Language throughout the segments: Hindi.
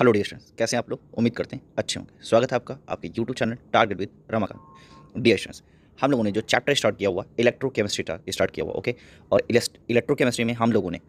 हेलो डियर स्टूडेंट्स कैसे आप लोग उम्मीद करते हैं अच्छे होंगे स्वागत है आपका आपके YouTube channel target with Ramakant dear students हम लोगों ने जो चैप्टर स्टार्ट किया हुआ इलेक्ट्रोकेमिस्ट्री स्टार्ट किया हुआ ओके और इलेक्ट्रोकेमिस्ट्री में हम लोगों ने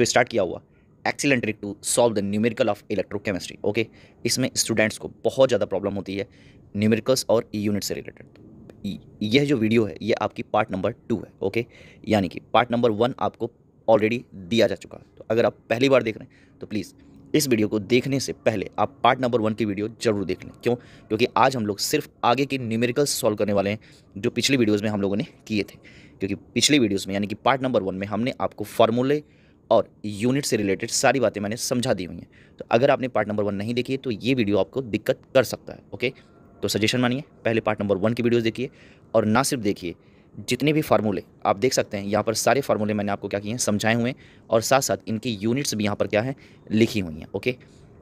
जो स्टार्ट किया हुआ excellently to solve the numerical of electrochemistry okay इसमें स्टूडेंट्स को बहुत ज़्यादा प्रॉब्लम होती है न्यूमेरिकल्स और यूनिट से रिलेटेड यह जो वीडियो है ये आपकी पार्ट नंबर टू है ओके यानी कि पार्ट नंबर वन आपको ऑलरेडी दिया जा चुका है तो अगर आप पहली बार देख रहे हैं तो प्लीज़ इस वीडियो को देखने से पहले आप पार्ट नंबर वन की वीडियो जरूर देख लें क्यों क्योंकि आज हम लोग सिर्फ आगे के न्यूमेरिकल्स सॉल्व करने वाले हैं जो पिछली वीडियोज़ में हम लोगों ने किए थे क्योंकि पिछली वीडियोज़ में यानी कि पार्ट नंबर वन में हमने आपको फार्मूले और यूनिट से रिलेटेड सारी बातें मैंने समझा दी हुई हैं तो अगर आपने पार्ट नंबर वन नहीं देखी तो ये वीडियो आपको दिक्कत कर सकता है ओके तो सजेशन मानिए पहले पार्ट नंबर वन की वीडियोज़ देखिए और ना सिर्फ देखिए जितने भी फार्मूले आप देख सकते हैं यहाँ पर सारे फार्मूले मैंने आपको क्या किए हैं समझाए हुए और साथ साथ इनकी यूनिट्स भी यहाँ पर क्या है लिखी हुई हैं ओके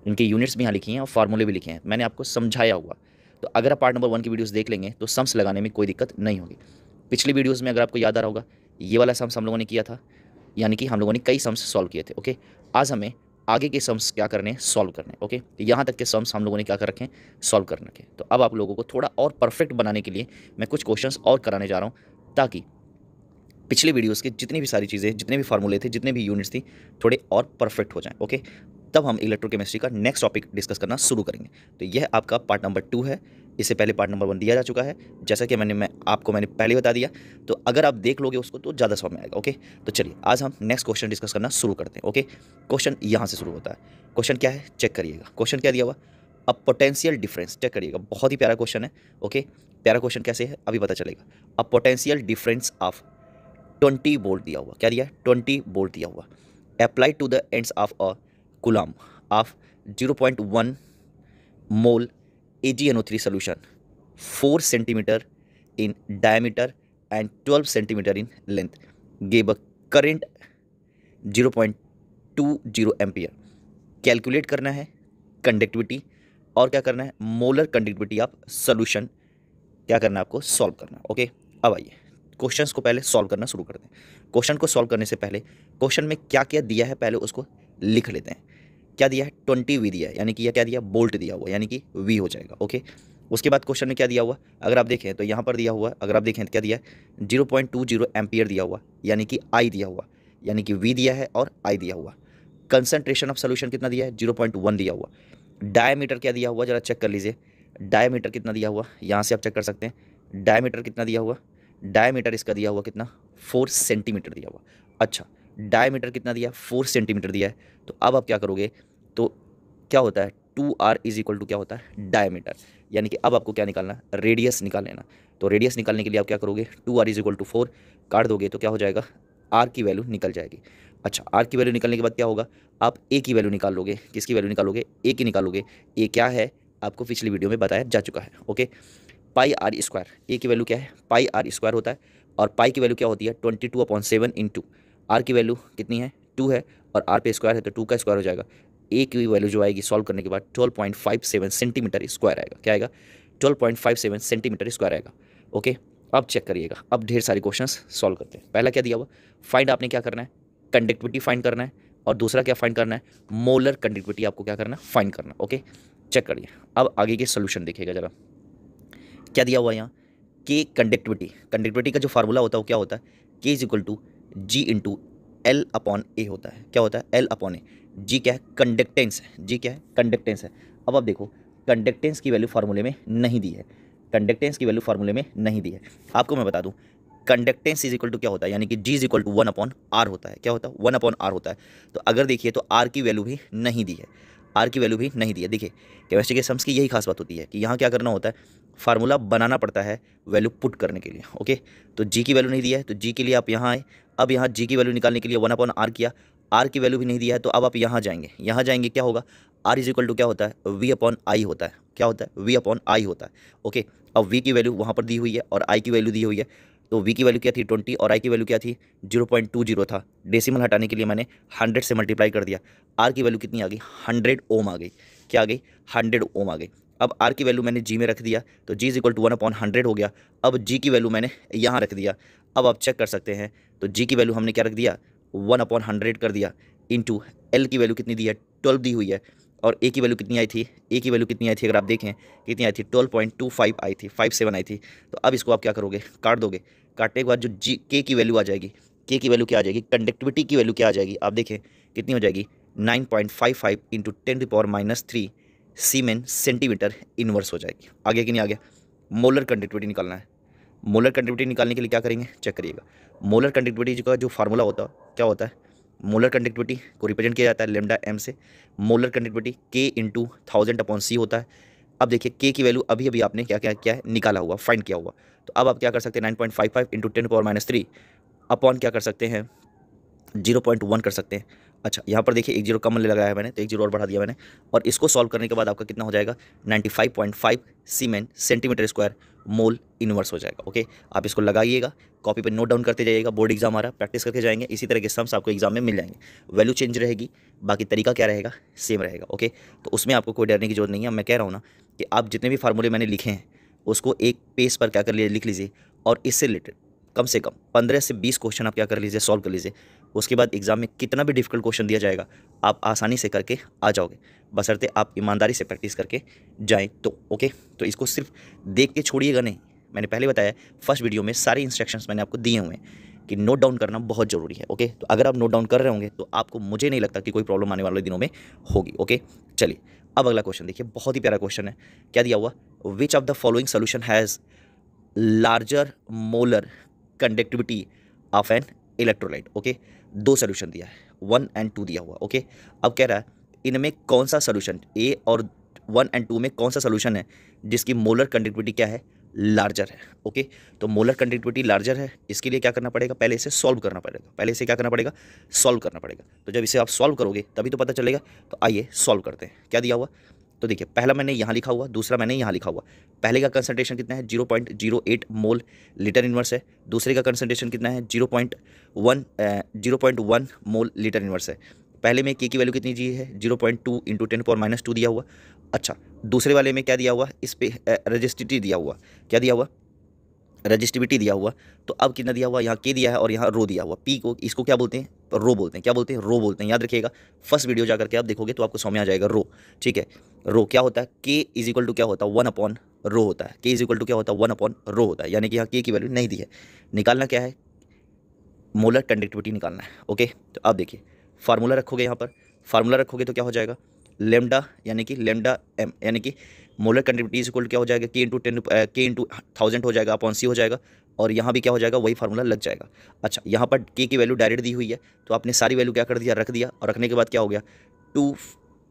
इनके यूनिट्स भी यहाँ लिखी हैं और फार्मूले भी लिखे हैं मैंने आपको समझाया हुआ तो अगर आप पार्ट नंबर वन की वीडियोस देख लेंगे तो सम्स लगाने में कोई दिक्कत नहीं होगी पिछली वीडियोस में अगर आपको याद आ रहा होगा ये वाला सम्स हम लोगों ने किया था यानी कि हम लोगों ने कई सम्स सॉल्व किए थे ओके आज हमें आगे के सम्स क्या करने सॉल्व करने ओके तो यहाँ तक के सम्स हम लोगों ने क्या कर रखे सॉल्व कर रखें तो अब आप लोगों को थोड़ा और परफेक्ट बनाने के लिए मैं कुछ क्वेश्चन और कराने जा रहा हूँ ताकि पिछले वीडियोस के जितनी भी सारी चीज़ें जितने भी फार्मूले थे जितने भी यूनिट्स थी थोड़े और परफेक्ट हो जाएं ओके तब हम इलेक्ट्रोकेमिस्ट्री का नेक्स्ट टॉपिक डिस्कस करना शुरू करेंगे तो यह आपका पार्ट नंबर टू है इससे पहले पार्ट नंबर वन दिया जा चुका है जैसा कि मैंने मैं आपको मैंने पहले बता दिया तो अगर आप देख लोगे उसको तो ज़्यादा समझ में आएगा ओके तो चलिए आज हम नेक्स्ट क्वेश्चन डिस्कस करना शुरू करते हैं ओके क्वेश्चन यहाँ से शुरू होता है क्वेश्चन क्या है चेक करिएगा क्वेश्चन क्या दिया हुआ अब पोटेंशियल डिफरेंस चेक करिएगा बहुत ही प्यारा क्वेश्चन है ओके प्यारा क्वेश्चन कैसे है अभी पता चलेगा अब potential difference of twenty volt दिया हुआ क्या दिया है ट्वेंटी बोल्ट दिया हुआ apply to the ends of a column of zero point one mole A G N O three solution four centimetre in diameter and twelve centimetre in length gave a current zero point two zero ampere calculate करना है कंडक्टिविटी और क्या करना है मोलर कंडक्टिविटी ऑफ सोल्यूशन क्या करना है आपको सॉल्व करना है ओके अब आइए क्वेश्चंस को पहले सॉल्व करना शुरू कर दें क्वेश्चन को सॉल्व करने से पहले क्वेश्चन में क्या क्या दिया है पहले उसको लिख लेते हैं क्या दिया है ट्वेंटी वी दिया है यानी कि यह क्या दिया बोल्ट दिया हुआ यानी कि वी हो जाएगा ओके उसके बाद क्वेश्चन में क्या दिया हुआ अगर आप देखें तो यहाँ पर दिया हुआ अगर आप देखें तो क्या दिया है zero point two zero ampere दिया हुआ यानी कि आई दिया हुआ यानी कि वी दिया है और आई दिया हुआ कंसनट्रेशन ऑफ सोल्यूशन कितना दिया है जीरो पॉइंट वन दिया हुआ डायमीटर क्या दिया हुआ जरा चेक कर लीजिए डायमीटर कितना दिया हुआ यहाँ से आप चेक कर सकते हैं डायमीटर कितना दिया हुआ डायमीटर इसका दिया हुआ कितना फोर सेंटीमीटर दिया हुआ अच्छा डायमीटर कितना दिया फोर सेंटीमीटर दिया है तो अब आप क्या करोगे तो क्या होता है two R is equal to क्या होता है डायमीटर यानी कि अब आपको क्या निकालना रेडियस निकाल लेना तो रेडियस निकालने के लिए आप क्या करोगे two R is equal to four काट दोगे तो क्या हो जाएगा आर की वैल्यू निकल जाएगी अच्छा आर की वैल्यू निकालने के बाद क्या होगा आप ए की वैल्यू निकाल लोगे किसकी वैल्यू निकालोगे ए की निकालोगे ए क्या है आपको पिछली वीडियो में बताया जा चुका है okay pi R square A की वैल्यू क्या है पाई आर स्क्वायर होता है और पाई की वैल्यू क्या होती है twenty two upon seven in two R की वैल्यू कितनी है टू है और आर पे स्क्वायर है तो टू का स्क्वायर हो जाएगा ए की वैल्यू जो आएगी सॉल्व करने के बाद twelve point five seven centimetre square आएगा क्या आएगा twelve point five seven centimetre square आएगा ओके अब चेक करिएगा अब ढेर सारे क्वेश्चन सॉल्व करते हैं पहला क्या दिया हुआ फाइंड आपने क्या करना है कंडक्टिविटी फाइंड करना है और दूसरा क्या फाइंड करना है मोलर कंडक्टिविटी आपको क्या करना है फाइंड करना ओके चेक करिए अब आगे के सोल्यूशन देखिएगा जरा क्या दिया हुआ यहाँ के कंडक्टिविटी कंडक्टिविटी का जो फार्मूला होता है वो क्या होता है K is equal to G into L upon A होता है क्या होता है एल अपॉन ए जी क्या है कंडक्टेंस है जी क्या है कंडक्टेंस है अब आप देखो कंडक्टेंस की वैल्यू फार्मूले में नहीं दी है कंडक्टेंस की वैल्यू फार्मूले में नहीं दी है आपको मैं बता दूँ कंडक्टेंस इज इक्वल टू क्या होता है यानी कि G is equal to one upon R होता है क्या होता है वन अपॉन आर होता है तो अगर देखिए तो आर की वैल्यू भी नहीं दी है आर की वैल्यू भी नहीं दी है देखिए केमिस्ट्री के सम्स की यही खास बात होती है कि यहाँ क्या करना होता है फार्मूला बनाना पड़ता है वैल्यू पुट करने के लिए ओके तो जी की वैल्यू नहीं दिया है तो जी के लिए आप यहाँ आए अब यहाँ जी की वैल्यू निकालने के लिए वन अपॉन आर किया आर की वैल्यू भी नहीं दिया है तो अब आप यहाँ जाएंगे यहाँ जाएंगे क्या होगा आर इज इक्वल टू क्या होता है वी अपॉन आई होता है क्या होता है वी अपॉन आई होता है ओके अब वी की वैल्यू वहाँ पर दी हुई है और आई की वैल्यू दी हुई है तो वी की वैल्यू क्या थी ट्वेंटी और आई की वैल्यू क्या थी जीरो पॉइंट टू जीरो था डेसिमल हटाने के लिए मैंने हंड्रेड से मल्टीप्लाई कर दिया आर की वैल्यू कितनी आ गई हंड्रेड ओम आ गई क्या आ गई हंड्रेड ओम आ गई अब आर की वैल्यू मैंने जी में रख दिया तो G is equal to one upon hundred हो गया अब जी की वैल्यू मैंने यहाँ रख दिया अब आप चेक कर सकते हैं तो जी की वैल्यू हमने क्या रख दिया वन अपॉन हंड्रेड कर दिया इंटू एल की वैल्यू कितनी दी है ट्वेल्व दी हुई है और ए की वैल्यू कितनी आई थी ए की वैल्यू कितनी आई थी अगर आप देखें कितनी आई थी ट्वेल्व पॉइंट टू फाइव आई थी फाइव सेवन आई थी तो अब इसको आप क्या करोगे काट दोगे काटने के बाद जो जी के की वैल्यू आ जाएगी के की वैल्यू क्या आ जाएगी कंडक्टिविटी की वैल्यू क्या आ जाएगी आप देखें कितनी हो जाएगी nine point five five into ten to power minus three siemens centimetre inverse हो जाएगी आगे कि नहीं आ गया मोलर कंडक्टिविटी निकालना है मोलर कंडक्टिविटी निकालने के लिए क्या करेंगे चेक करिएगा मोलर कंडक्टिविटी का जो फार्मूला होता है क्या होता है मोलर कंडक्टिविटी को रिप्रेजेंट किया जाता है लेमडा एम से मोलर कंडक्टिविटी के इंटू थाउजेंड अपॉन सी होता है अब देखिए के की वैल्यू अभी अभी आपने क्या क्या किया है निकाला हुआ फाइंड किया हुआ तो अब आप क्या कर सकते हैं nine point five five into ten power minus three upon क्या कर सकते हैं जीरो पॉइंट वन कर सकते हैं अच्छा यहाँ पर देखिए एक जीरो कम लगाया है मैंने तो एक जीरो और बढ़ा दिया मैंने और इसको सॉल्व करने के बाद आपका कितना हो जाएगा 95.5 siemens centimetre square mole inverse हो जाएगा ओके आप इसको लगाइएगा कॉपी पर नोट डाउन करते जाइएगा बोर्ड एग्जाम आ रहा प्रैक्टिस करके जाएंगे इसी तरह के सम्स आपको एग्जाम में मिल जाएंगे वैल्यू चेंज रहेगी बाकी तरीका क्या रहेगा सेम रहेगा ओके तो उसमें आपको कोई डरने की जरूरत नहीं है मैं कह रहा हूँ ना कि आप जितने भी फार्मूले मैंने लिखे हैं उसको एक पेज पर क्या कर लिया लिख लीजिए और इससे रिलेटेड कम से कम पंद्रह से बीस क्वेश्चन आप क्या कर लीजिए सॉल्व कर लीजिए उसके बाद एग्ज़ाम में कितना भी डिफिकल्ट क्वेश्चन दिया जाएगा आप आसानी से करके आ जाओगे बसरते आप ईमानदारी से प्रैक्टिस करके जाएँ तो ओके तो इसको सिर्फ देख के छोड़िएगा नहीं मैंने पहले बताया फर्स्ट वीडियो में सारे इंस्ट्रक्शंस मैंने आपको दिए हुए हैं कि नोट डाउन करना बहुत ज़रूरी है ओके तो अगर आप नोट डाउन कर रहे होंगे तो आपको मुझे नहीं लगता कि कोई प्रॉब्लम आने वाले दिनों में होगी ओके चलिए अब अगला क्वेश्चन देखिए बहुत ही प्यारा क्वेश्चन है क्या दिया हुआ which of the following solution has larger molar conductivity of an electrolyte okay दो सोल्यूशन दिया है वन एंड टू दिया हुआ ओके अब कह रहा है इनमें कौन सा सोल्यूशन ए और वन एंड टू में कौन सा सोल्यूशन है जिसकी मोलर कंडक्टिविटी क्या है लार्जर है ओके तो मोलर कंडक्टिविटी लार्जर है इसके लिए क्या करना पड़ेगा पहले इसे सॉल्व करना पड़ेगा पहले इसे क्या करना पड़ेगा सॉल्व करना पड़ेगा तो जब इसे आप सॉल्व करोगे तभी तो पता चलेगा तो आइए सॉल्व करते हैं क्या दिया हुआ तो देखिए पहला मैंने यहाँ लिखा हुआ दूसरा मैंने यहाँ लिखा हुआ पहले का कंसनट्रेशन कितना है zero point zero eight mole litre inverse है दूसरे का कंसनट्रेशन कितना है zero point one zero point one mole litre inverse है पहले में के की वैल्यू कितनी दी है zero point two into ten power minus two दिया हुआ अच्छा दूसरे वाले में क्या दिया हुआ इस पर रजिस्ट्रिटी दिया हुआ क्या दिया हुआ रजिस्टिविटी दिया हुआ तो अब कितना दिया हुआ यहाँ के दिया है और यहाँ रो दिया हुआ पी को इसको क्या बोलते हैं रो बोलते हैं क्या बोलते हैं रो बोलते हैं याद रखिएगा फर्स्ट वीडियो जाकर के आप देखोगे तो आपको समय आ जाएगा रो ठीक है रो क्या होता है के इज इक्वल टू क्या होता है वन अपॉन रो होता है के इज इक्वल टू क्या होता है वन अपॉन रो होता है यानी कि यहाँ के की वैल्यू नहीं दी है निकालना क्या है मोलर कंडक्टिविटी निकालना है ओके तो आप देखिए फार्मूला रखोगे यहाँ पर फार्मूला रखोगे तो क्या हो जाएगा लेमडा यानी कि लेमडा एम यानी कि मोलर कंटिविटी इक्वल क्या हो जाएगा K into ten K into thousand हो जाएगा अपॉन सी हो जाएगा और यहाँ भी क्या हो जाएगा वही फार्मूला लग जाएगा अच्छा यहाँ पर के की वैल्यू डायरेक्ट दी हुई है तो आपने सारी वैल्यू क्या कर दिया रख दिया और रखने के बाद क्या हो गया two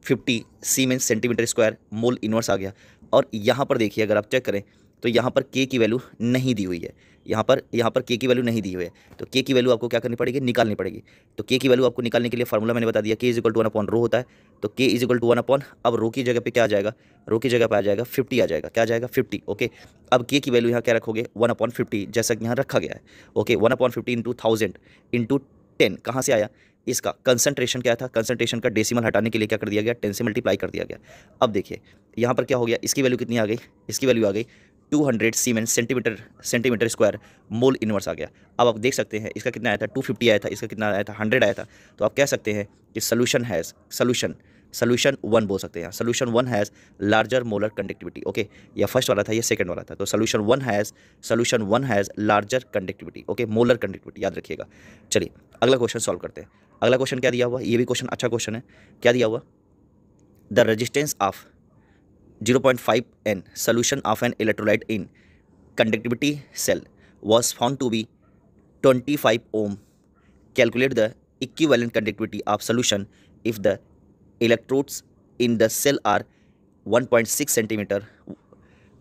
fifty siemens centimetre square mole inverse आ गया और यहाँ पर देखिए अगर आप चेक करें तो यहाँ पर के की वैल्यू नहीं दी हुई है यहाँ पर यहाँ पर के की वैल्यू नहीं दी हुई है तो के की वैल्यू आपको क्या करनी पड़ेगी निकालनी पड़ेगी तो के की वैल्यू आपको निकालने के लिए फार्मूला मैंने बता दिया K is equal to one upon rho होता है तो K is equal to one upon अब रो की जगह पे क्या आ जाएगा रो की जगह पे आ जाएगा फिफ्टी आ जाएगा क्या आ जाएगा फिफ्टी ओके अब के की वैल्यू यहाँ क्या रखोगे वन अपॉन फिफ्टी जैसा कि यहाँ रखा गया है okay one upon fifty into thousand into ten कहाँ से आया इसका कंसंट्रेशन क्या था कंसंट्रेशन का डेसिमल हटाने के लिए क्या कर दिया गया टेन से मल्टीप्लाई कर दिया गया अब देखिए यहाँ पर क्या हो गया इसकी वैल्यू कितनी आ गई इसकी वैल्यू आ गई 200 siemens centimetre centimetre square mole inverse आ गया अब आप देख सकते हैं इसका कितना आया था 250 आया था इसका कितना आया था 100 आया था तो आप कह सकते हैं कि solution has solution solution one बोल सकते हैं solution one has larger molar conductivity okay या फर्स्ट वाला था या सेकंड वाला था तो solution one has solution one has larger conductivity okay molar conductivity याद रखिएगा चलिए अगला क्वेश्चन सॉल्व करते हैं अगला क्वेश्चन क्या दिया हुआ ये भी क्वेश्चन अच्छा क्वेश्चन है क्या दिया हुआ the resistance of zero point five N solution of an electrolyte in conductivity cell was found to be twenty five ohm calculate the equivalent conductivity of solution if the electrodes in the cell are 1.6 centimeter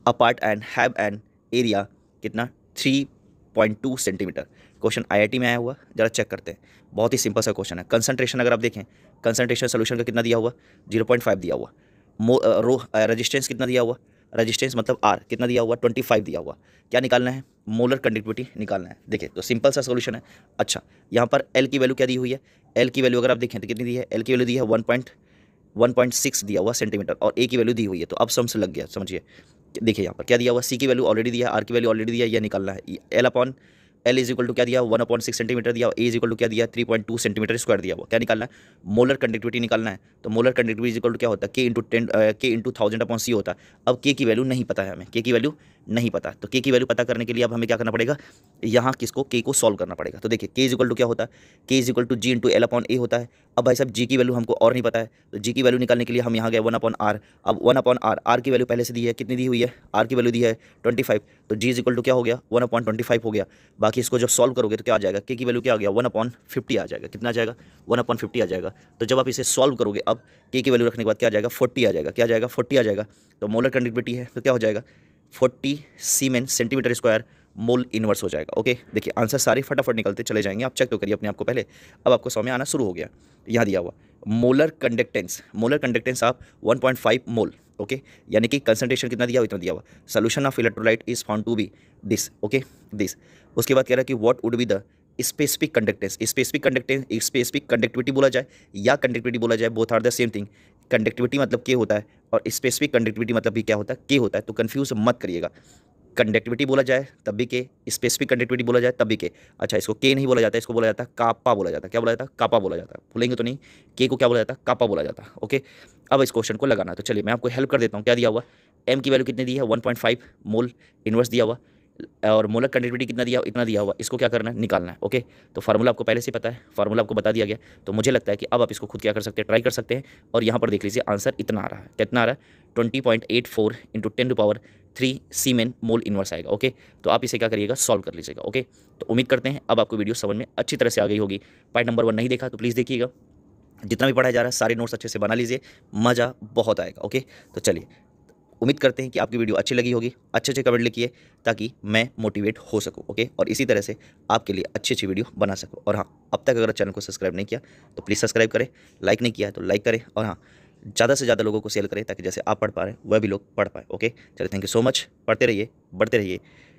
apart and have an area कितना 3.2 सेंटीमीटर क्वेश्चन आईआईटी में आया हुआ जरा चेक करते हैं बहुत ही सिंपल सा क्वेश्चन है कंसंट्रेशन अगर आप देखें कंसंट्रेशन सोल्यूशन का कितना दिया हुआ 0.5 दिया हुआ रो रेजिस्टेंस कितना दिया हुआ रेजिस्टेंस मतलब आर कितना दिया हुआ 25 दिया हुआ क्या निकालना है मोलर कंडक्टिविटी निकालना है देखिए तो सिंपल सा सोल्यूशन है अच्छा यहाँ पर एल की वैल्यू क्या दी हुई है एल की वैल्यू अगर आप देखें तो कितनी दी है एल की वैल्यू दी है वन 1.6 दिया हुआ सेंटीमीटर और ए की वैल्यू दी हुई है तो अब से लग गया समझिए देखिए यहाँ पर क्या दिया हुआ सी की वैल्यू ऑलरेडी दिया आर की वैल्यू ऑलरेडी दिया यह निकालना है L upon L is equal to क्या दिया वन अपॉइंट सिक्स सेंटीमीटर दिया ए इज इक्वल टू क्या दिया three point two centimetre square दिया हुआ क्या निकालना है मोलर कंडक्टिविटी निकालना है तो मोलर कंडक्टिविटी इक्वल टू क्या होता है K into ten K into thousand upon C होता है अब के की वैल्यू नहीं पता है हमें के की वैल्यू नहीं पता तो के की वैल्यू पता करने के लिए अब हमें क्या करना पड़ेगा यहाँ किसको के को सॉल्व करना पड़ेगा तो देखिए के इज इक्वल टू क्या होता है K is equal to G into L upon A होता है अब भाई साहब जी की वैल्यू हमको और नहीं पता है तो जी की वैल्यू निकालने के लिए हम यहाँ गए वन अपॉन आर अब वन अपॉन आर आर की वैल्यू पहले से दी है कितनी दी हुई है आर की वैल्यू दी है ट्वेंटी फाइव तो जी इज इक्वल टू क्या हो गया वन अपॉन ट्वेंटी फाइव हो गया बाकी इसको जब सॉल्व करोगे तो क्या आ जाएगा के की वैल्यू क्या आ गया वन अपॉन फिफ्टी आ जाएगा कितना आ जाएगा वन अपॉन फिफ्टी आ जाएगा तो जब आप इसे सॉल्व करोगे अब के की वैल्यू रखने के बाद क्या आ जाएगा फोर्टी आ जाएगा क्या जाएगा फोर्टी आ जाएगा तो मोलर कंडक्टिविटी है तो क्या हो जाएगा forty siemens centimetre square mole inverse हो जाएगा ओके देखिए आंसर सारे फटाफट निकलते चले जाएंगे आप चेक तो करिए अपने आप को पहले अब आपको समय आना शुरू हो गया यहाँ दिया हुआ मोलर कंडक्टेंस मोलर कंडक्टेंस आप 1.5 मोल ओके यानी कि कंसनट्रेशन कितना दिया हुआ इतना दिया हुआ solution of electrolyte is found to be this okay this उसके बाद कह रहा है कि what would be the specific conductance specific conductance specific conductivity बोला जाए या कंडक्टिविटी बोला जाए both are the same thing conductivity मतलब के होता है और स्पेसिफिक कंडक्टिविटी मतलब भी क्या होता है के होता है तो कन्फ्यूज मत करिएगा कंडक्टिविटी बोला जाए तब भी के स्पेसिफिक कंडक्टिविटी बोला जाए तब भी के अच्छा इसको के नहीं बोला जाता इसको बोला जाता कापा बोला जाता क्या बोला जाता कापा बोला जाता भूलेंगे तो नहीं के को क्या बोला जाता कापा बोला जाता ओके अब इस क्वेश्चन को लगाना तो चलिए मैं आपको हेल्प कर देता हूँ क्या दिया हुआ एम की वैल्यू कितनी दी है one point five mole inverse दिया हुआ और मोलर कंडक्टिविटी कितना दिया इतना दिया हुआ इसको क्या करना है निकालना है ओके तो फार्मूला आपको पहले से पता है फार्मूला आपको बता दिया गया तो मुझे लगता है कि अब आप इसको खुद क्या कर सकते हैं ट्राई कर सकते हैं और यहाँ पर देख लीजिए आंसर इतना आ रहा है कितना तो आ रहा है twenty point eight four into ten to power three siemens mole inverse आएगा ओके तो आप इसे क्या करिएगा सॉल्व कर लीजिएगा ओके तो उम्मीद करते हैं अब आपको वीडियो समझ में अच्छी तरह से आ गई होगी पार्ट नंबर वन नहीं देखा तो प्लीज़ देखिएगा जितना भी पढ़ाया जा रहा है सारे नोट्स अच्छे से बना लीजिए मज़ा बहुत आएगा ओके तो चलिए उम्मीद करते हैं कि आपकी वीडियो अच्छी लगी होगी अच्छे अच्छे कमेंट लिखिए ताकि मैं मोटिवेट हो सकूं ओके और इसी तरह से आपके लिए अच्छी अच्छी वीडियो बना सकूं और हाँ अब तक अगर चैनल को सब्सक्राइब नहीं किया तो प्लीज़ सब्सक्राइब करें लाइक नहीं किया तो लाइक करें और हाँ ज़्यादा से ज़्यादा लोगों को सेल करें ताकि जैसे आप पढ़ पा रहे हैं वह भी लोग पढ़ पाए ओके चलिए थैंक यू सो मच पढ़ते रहिए बढ़ते रहिए